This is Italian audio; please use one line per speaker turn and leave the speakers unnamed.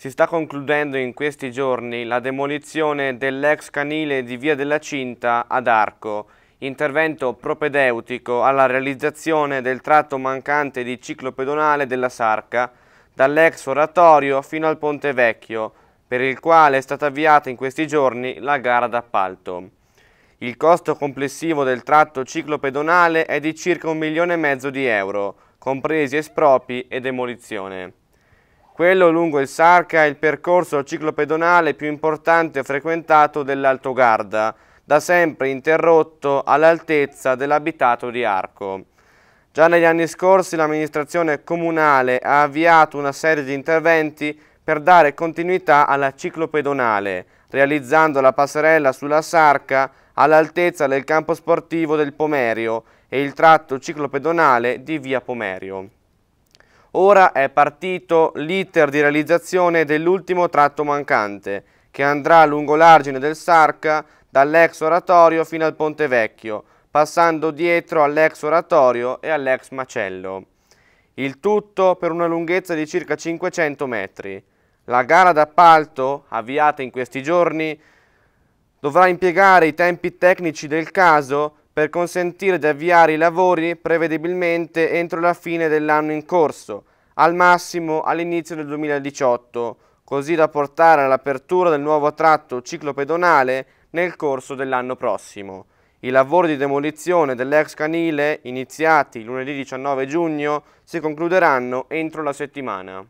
Si sta concludendo in questi giorni la demolizione dell'ex canile di Via della Cinta ad Arco, intervento propedeutico alla realizzazione del tratto mancante di ciclo pedonale della Sarca, dall'ex oratorio fino al Ponte Vecchio, per il quale è stata avviata in questi giorni la gara d'appalto. Il costo complessivo del tratto ciclo pedonale è di circa un milione e mezzo di euro, compresi espropri e demolizione quello lungo il Sarca è il percorso ciclopedonale più importante frequentato dell'Alto Garda, da sempre interrotto all'altezza dell'abitato di Arco. Già negli anni scorsi l'amministrazione comunale ha avviato una serie di interventi per dare continuità alla ciclopedonale, realizzando la passerella sulla Sarca all'altezza del campo sportivo del Pomerio e il tratto ciclopedonale di via Pomerio. Ora è partito l'iter di realizzazione dell'ultimo tratto mancante, che andrà lungo l'argine del Sarca dall'ex oratorio fino al Ponte Vecchio, passando dietro all'ex oratorio e all'ex macello. Il tutto per una lunghezza di circa 500 metri. La gara d'appalto, avviata in questi giorni, dovrà impiegare i tempi tecnici del caso per consentire di avviare i lavori prevedibilmente entro la fine dell'anno in corso, al massimo all'inizio del 2018, così da portare all'apertura del nuovo tratto ciclopedonale nel corso dell'anno prossimo. I lavori di demolizione dell'ex canile, iniziati lunedì 19 giugno, si concluderanno entro la settimana.